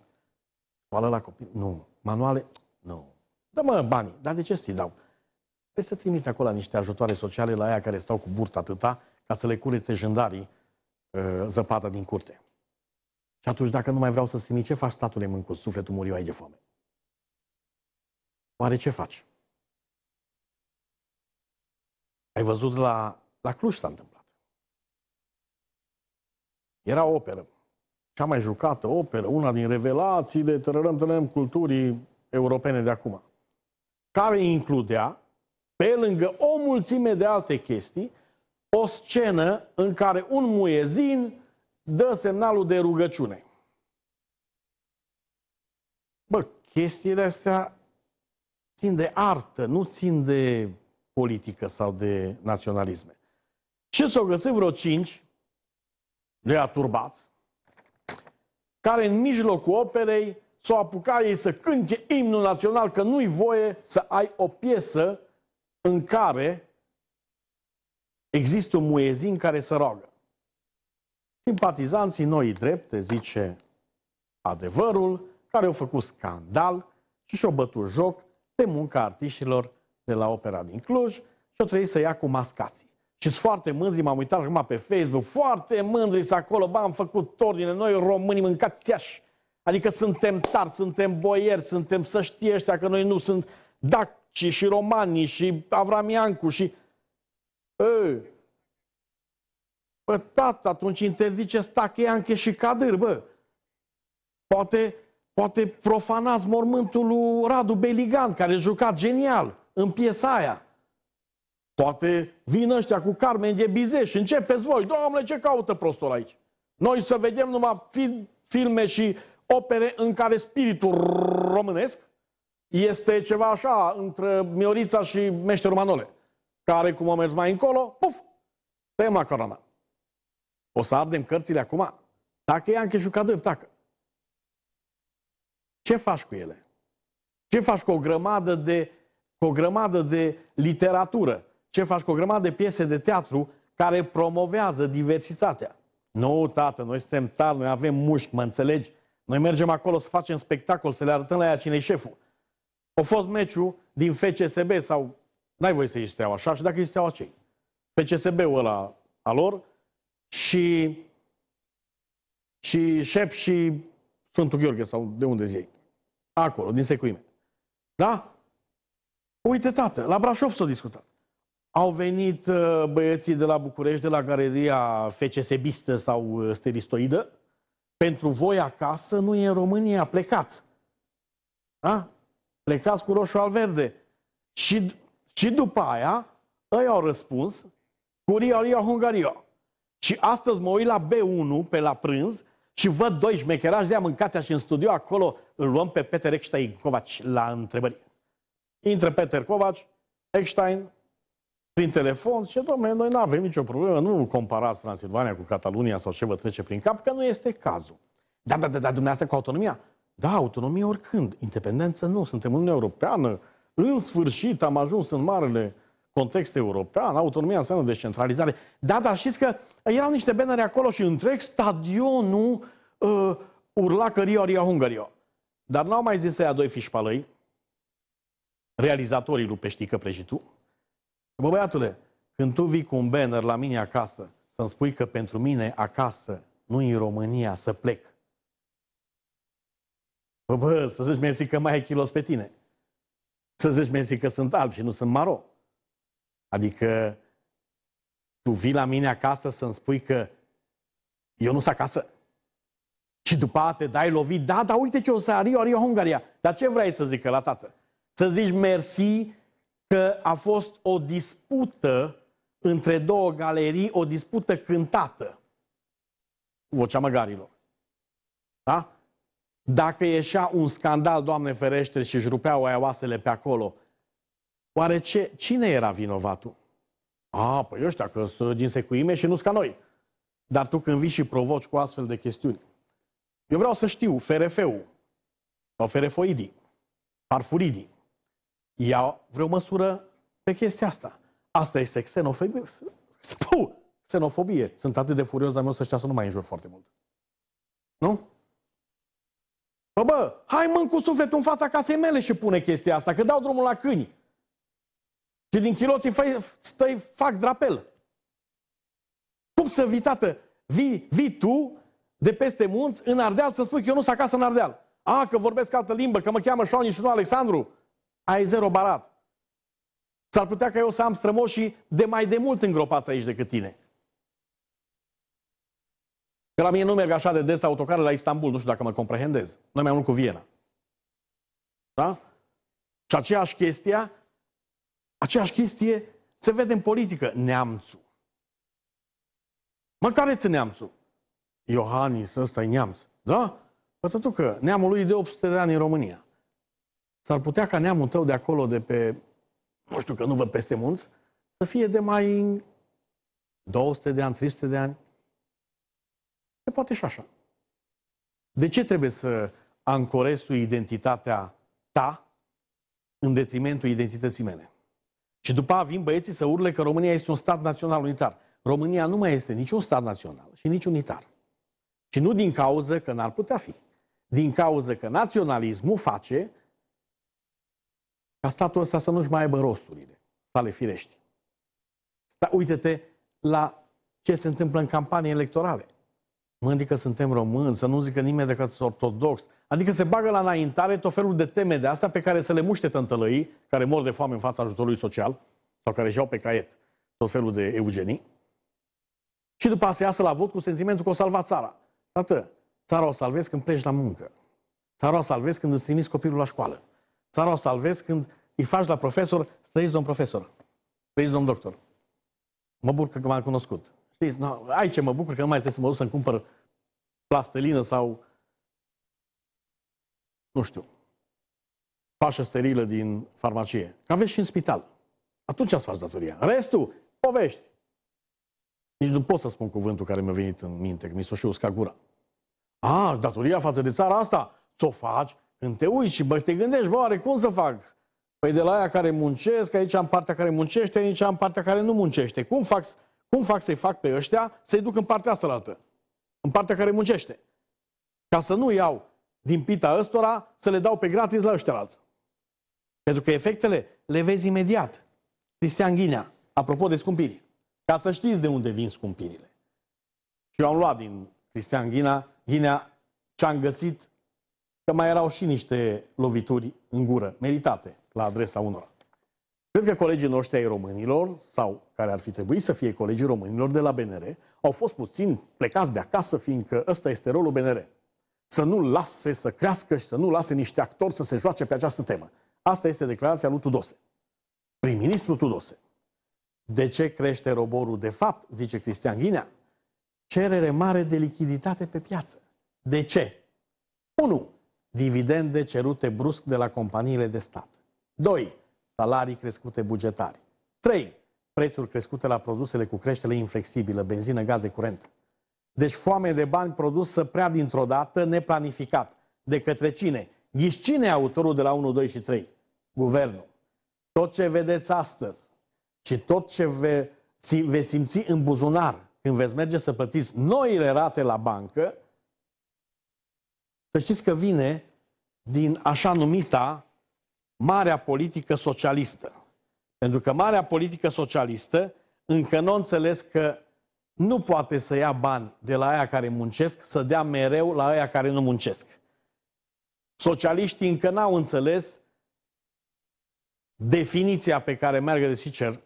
Oală la copii? Nu. Manuale? Nu. Dă mă banii. Dar de ce să-i dau? Trebuie să trimite acolo niște ajutoare sociale la aia care stau cu burta atâta ca să le curețe jandarii uh, zăpada din curte. Și atunci, dacă nu mai vreau să-ți trimit, ce faci, statule mâncut, sufletul muriu ai de foame? Oare ce faci? Ai văzut la, la Cluj s-a întâmplat. Era o operă. Cea mai jucată operă, una din revelațiile tărărăm, tărărăm culturii europene de acum. Care includea pe lângă o mulțime de alte chestii, o scenă în care un muezin dă semnalul de rugăciune. Bă, chestiile astea țin de artă, nu țin de politică sau de naționalisme. Și s-au găsit vreo cinci de aturbați, care în mijlocul operei s-au apucat ei să cânte imnul național, că nu-i voie să ai o piesă în care există un muezin care se roagă. Simpatizanții noi drepte, zice adevărul, care au făcut scandal și și-au bătut joc de munca artiștilor de la Opera din Cluj și au trebuit să ia cu mascații. Și sunt foarte mândri, m-am uitat acum pe Facebook, foarte mândri să acolo, ba, am făcut ordine, noi românii mâncați așa, Adică suntem tari, suntem boieri, suntem să știe ăștia că noi nu sunt... Dacă și, și romanii, și Avramiancu, și... Ă, bă tată, atunci interzice Stacheanche și Cadâr, bă. Poate, poate profanați mormântul lui Radu Beligan, care a jucat genial în piesa aia. Poate vin ăștia cu Carmen de Bize și începeți voi. Doamne, ce caută prostul aici? Noi să vedem numai fi, filme și opere în care spiritul românesc este ceva așa, între Miorița și Meșterul Manole, care, cum a mers mai încolo, puf, tăiem la corona. O să ardem cărțile acum? Dacă e Anche Jucadăv, dacă. Ce faci cu ele? Ce faci cu o grămadă de, cu o grămadă de literatură? Ce faci cu o grămadă de piese de teatru care promovează diversitatea? Nu, tată, noi suntem tari, noi avem mușchi, mă înțelegi? Noi mergem acolo să facem spectacol, să le arătăm la ea cine e șeful. A fost meciul din FCSB sau... N-ai voie să ieși steaua așa și dacă ieși steaua cei. FCSB-ul ăla a lor și... Și Șep și Sfântul Gheorghe sau de unde zic. Acolo, din secuime. Da? Uite, tată, la Brașov s-a discutat. Au venit uh, băieții de la București, de la galeria FCSBistă sau uh, steristoidă. Pentru voi acasă nu e în România, plecați. Da? plecați cu roșu al verde. Și, și după aia, ei au răspuns, curia Ria Hungaria. Și astăzi mă uit la B1 pe la prânz și văd doi șmecherași de mâncația și în studio acolo îl luăm pe Peter Eckstein Covaci la întrebări. Intră Peter Covaci, Eckstein, prin telefon, și domnule, noi nu avem nicio problemă, nu comparați Transilvania cu Catalunia sau ce vă trece prin cap, că nu este cazul. Da, da, da, da, dumneavoastră cu autonomia. Da, autonomie oricând, independență nu. Suntem Uniunea Europeană, în sfârșit am ajuns în marele context european, autonomia înseamnă descentralizare. Da, dar știți că erau niște bannere acolo și întreg stadionul uh, urla că Rio, Rio, Hungaria. Dar n-au mai zis să doi fișpalăi, realizatorii lui Peștică Prăjitu. Bă, băiatule, când tu vii cu un banner la mine acasă, să-mi spui că pentru mine acasă, nu în România, să plec, Bă, păi, bă, să zici mersi că mai ai kilos pe tine. Să zici mersi că sunt alb și nu sunt maro. Adică tu vii la mine acasă să-mi spui că eu nu sunt acasă. Și după aia te dai lovit, da, dar uite ce o să Rio, Rio Hungaria. Dar ce vrei să zică la tată? Să zici mersi că a fost o dispută între două galerii, o dispută cântată. Vocea măgarilor. Da? Dacă ieșea un scandal, Doamne ferește, și își rupeau aia oasele pe acolo, oare ce, cine era vinovatul? A, păi ăștia că sunt din secuime și nu ca noi. Dar tu când vii și provoci cu astfel de chestiuni, eu vreau să știu, FRF-ul sau ferefoidii, parfuridii, iau vreo măsură pe chestia asta. Asta este xenofobie. Puh, xenofobie. Sunt atât de furios, dar mi-o să știa să nu mai înjur foarte mult. Nu? Bă, păi bă, hai mă cu sufletul în fața casei mele și pune chestia asta, că dau drumul la câini. Și din chiloții fă, stai, fac drapel. Cum să vii, tată? Vii, vii tu de peste munți în Ardeal să spui că eu nu sunt acasă în Ardeal. A, că vorbesc altă limbă, că mă cheamă Șoani și nu Alexandru. Ai zero barat. S-ar putea ca eu să am strămoșii de mai de mult îngropați aici decât tine. Că la mine nu merg așa de des autocarele la Istanbul, nu știu dacă mă comprehendez. Noi mai mult cu Viena. Da? Și aceeași chestia, aceeași chestie se vede în politică. Neamțul. Mă, care ți neamțul? Iohannis, ăsta e neamț. Da? Păi că neamul lui e de 800 de ani în România. S-ar putea ca neamul tău de acolo, de pe, nu știu că nu văd peste munți, să fie de mai 200 de ani, 300 de ani. Se poate și așa. De ce trebuie să ancorezi tu identitatea ta în detrimentul identității mele? Și după a vin băieții să urle că România este un stat național unitar. România nu mai este niciun stat național și nici unitar. Și nu din cauză că n-ar putea fi. Din cauză că naționalismul face ca statul ăsta să nu-și mai aibă rosturile sale firești. Uite-te la ce se întâmplă în campanii electorale. Mă, adică suntem români, să nu zică nimeni decât ortodox. Adică se bagă la înaintare tot felul de teme de astea pe care să le muște tântălăii, care mor de foame în fața ajutorului social, sau care își iau pe caiet tot felul de eugenii. Și după asta iasă la vot cu sentimentul că o salva țara. Tată, țara o salvezi când pleci la muncă. Țara o salvezi când îți trimiți copilul la școală. Țara o salvezi când îi faci la profesor, străiți domn profesor, străiți domn doctor. Mă bucur că m-am cunoscut. Știți, no, aici mă bucur că nu mai trebuie să mă duc să-mi cumpăr plastelină sau, nu știu, pașă sterilă din farmacie. Că aveți și în spital. Atunci ați faci datoria. Restul, povești. Nici nu pot să spun cuvântul care mi-a venit în minte, că mi s-o și usca gura. A, datoria față de țara asta, ți-o faci când te uiți și bă, te gândești, bă, are cum să fac? Păi de la aia care muncesc, aici am partea care muncește, aici am partea care nu muncește. Cum fac cum fac să-i fac pe ăștia să-i duc în partea asta În partea care muncește. Ca să nu iau din pita ăstora să le dau pe gratis la ăștia alți. Pentru că efectele le vezi imediat. Cristian Ghinea, apropo de scumpiri, ca să știți de unde vin scumpirile. Și eu am luat din Cristian Ghinea, Ghinea ce am găsit, că mai erau și niște lovituri în gură, meritate, la adresa unora. Cred că colegii noștri ai românilor, sau care ar fi trebuit să fie colegii românilor de la BNR, au fost puțin plecați de acasă, fiindcă ăsta este rolul BNR. Să nu lase să crească și să nu lase niște actori să se joace pe această temă. Asta este declarația lui Tudose. Prim-ministru Tudose. De ce crește roborul de fapt, zice Cristian Ghinea? Cerere mare de lichiditate pe piață. De ce? 1. Dividende cerute brusc de la companiile de stat. 2 salarii crescute bugetari. 3. Prețuri crescute la produsele cu creștere inflexibilă, benzină, gaze, curent. Deci foame de bani produsă prea dintr-o dată, neplanificat. De către cine? Ghiși cine e autorul de la 1, 2 și 3? Guvernul. Tot ce vedeți astăzi și tot ce ve, si, veți simți în buzunar când veți merge să plătiți noile rate la bancă, să știți că vine din așa numita marea politică socialistă. Pentru că marea politică socialistă încă nu înțeles că nu poate să ia bani de la aia care muncesc, să dea mereu la aia care nu muncesc. Socialiștii încă n-au înțeles definiția pe care Margaret Thatcher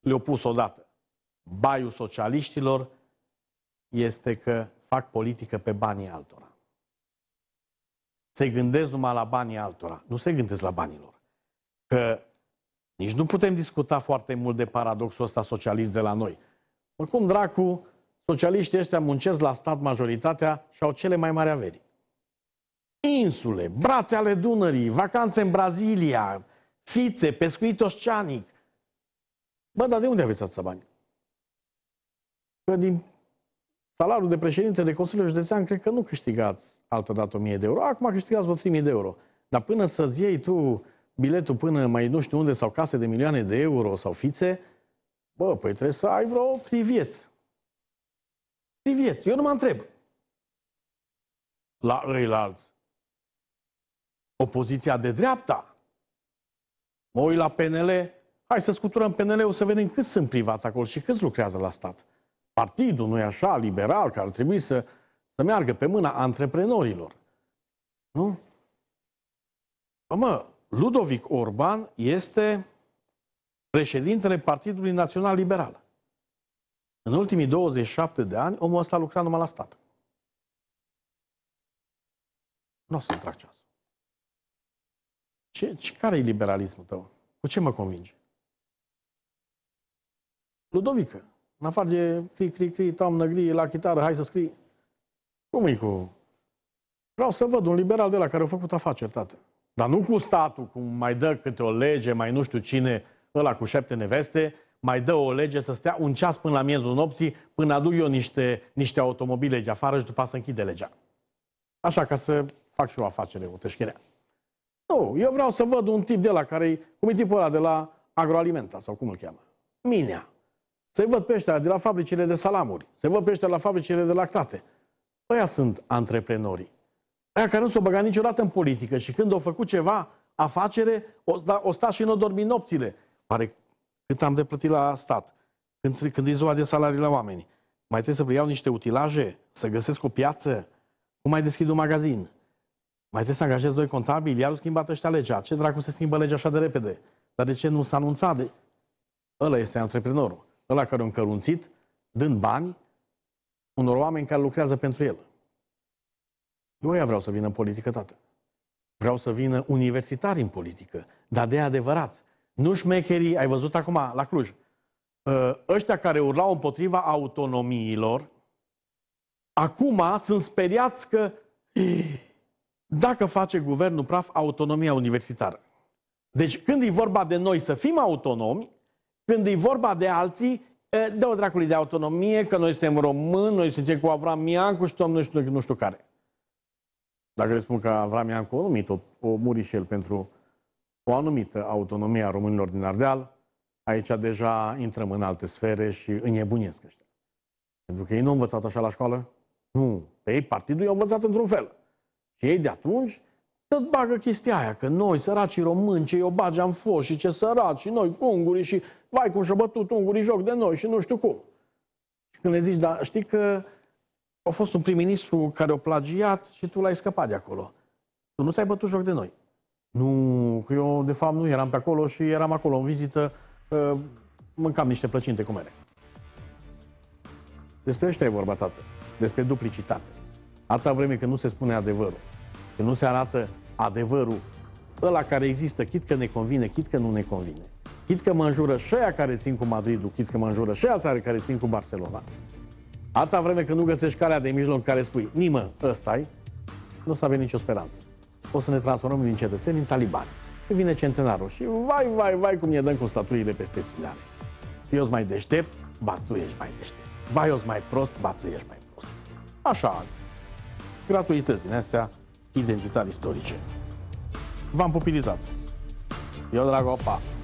le-a pus odată. Baiul socialiștilor este că fac politică pe banii altora. Se gândesc numai la banii altora, nu se gândesc la banilor că nici nu putem discuta foarte mult de paradoxul ăsta socialist de la noi. Mă, cum dracu, socialiștii ăștia muncesc la stat majoritatea și au cele mai mari averi. Insule, brațe ale Dunării, vacanțe în Brazilia, fițe, pescuit oceanic. Bă, dar de unde aveți atâția bani? Că din salariul de președinte de Consiliul Județean, cred că nu câștigați altă dată 1000 de euro. Acum câștigați vreo 3000 de euro. Dar până să-ți iei tu biletul până mai nu știu unde sau case de milioane de euro sau fițe, bă, păi trebuie să ai vreo privieți. Privieți. Eu nu mă întreb. La ei, la alți. Opoziția de dreapta. Mă uit la PNL. Hai să scuturăm PNL-ul să vedem câți sunt privați acolo și câți lucrează la stat. Partidul, nu e așa, liberal, care ar trebui să, să meargă pe mâna antreprenorilor. Nu? Bă, mă, Ludovic Orban este președintele Partidului Național Liberal. În ultimii 27 de ani, omul ăsta a lucrat numai la stat. Nu o să-mi trag ceasul. Ce, ce, care e liberalismul tău? Cu ce mă convinge? Ludovică, în afară de cri, cri, cri, toamnă gri, la chitară, hai să scrii. Cum e cu... Vreau să văd un liberal de la care a făcut afaceri, tată. Dar nu cu statul, cum mai dă câte o lege, mai nu știu cine, ăla cu șapte neveste, mai dă o lege să stea un ceas până la miezul nopții, până aduc eu niște, niște automobile de afară și după să închide legea. Așa ca să fac și o afacere, o teșcherea. Nu, eu vreau să văd un tip de la care cum e tipul ăla de la agroalimenta sau cum îl cheamă. Minea. Să-i văd pe ăștia de la fabricile de salamuri, să-i văd pe ăștia de la fabricile de lactate. Ăia sunt antreprenorii. Aia care nu s-a băgat niciodată în politică și când au făcut ceva, afacere, o sta, o sta și nu dormi nopțile. Pare cât am de plătit la stat, când, când e ziua de salarii la oameni. Mai trebuie să iau niște utilaje, să găsesc o piață, cum mai deschid un magazin. Mai trebuie să angajez doi contabili, iar au schimbat ăștia legea. Ce dracu se schimbă legea așa de repede? Dar de ce nu s-a anunțat? De... Ăla este antreprenorul. Ăla care a încărunțit, dând bani, unor oameni care lucrează pentru el. Nu eu vreau să vină în politică, tată. Vreau să vină universitari în politică, dar de adevărați. Nu șmecherii, ai văzut acum la Cluj, uh, ăștia care urlau împotriva autonomiilor, acum sunt speriați că (gasps) dacă face guvernul praf autonomia universitară. Deci când e vorba de noi să fim autonomi, când e vorba de alții, uh, dă-o dracului de autonomie, că noi suntem români, noi suntem cu Avram Miancu și nu știu, nu știu care. Dacă le spun că Avram Iancu a numit o, o el pentru o anumită autonomie a românilor din Ardeal, aici deja intrăm în alte sfere și înnebunesc ăștia. Pentru că ei nu au învățat așa la școală. Nu. Pe ei partidul i-a învățat într-un fel. Și ei de atunci tot bagă chestia aia, că noi, săracii români, ce obagi am fost și ce săraci, și noi unguri ungurii și vai cum și-a bătut ungurii joc de noi și nu știu cum. Și când le zici, dar știi că a fost un prim-ministru care o plagiat și tu l-ai scăpat de acolo. Tu nu ți-ai bătut joc de noi. Nu, că eu de fapt nu eram pe acolo și eram acolo în vizită, mâncam niște plăcinte cu mere. Despre ăștia e vorba, tată. Despre duplicitate. Atâta vreme când nu se spune adevărul, când nu se arată adevărul ăla care există, chit că ne convine, chit că nu ne convine. Chit că mă înjură și aia care țin cu Madridul, chit că mă înjură și aia care țin cu Barcelona. Atâta vreme când nu găsești calea de mijloc care spui, nimă, ăsta -i, nu o să avem nicio speranță. O să ne transformăm din cetățeni în talibani. Și vine centenarul și vai, vai, vai cum ne dăm cu statuile peste stileane. Eu sunt mai deștept, ba tu ești mai deștept. Ba eu sunt mai prost, ba tu ești mai prost. Așa, gratuități din astea identitari istorice. V-am pupilizat. Eu, dragă, pa!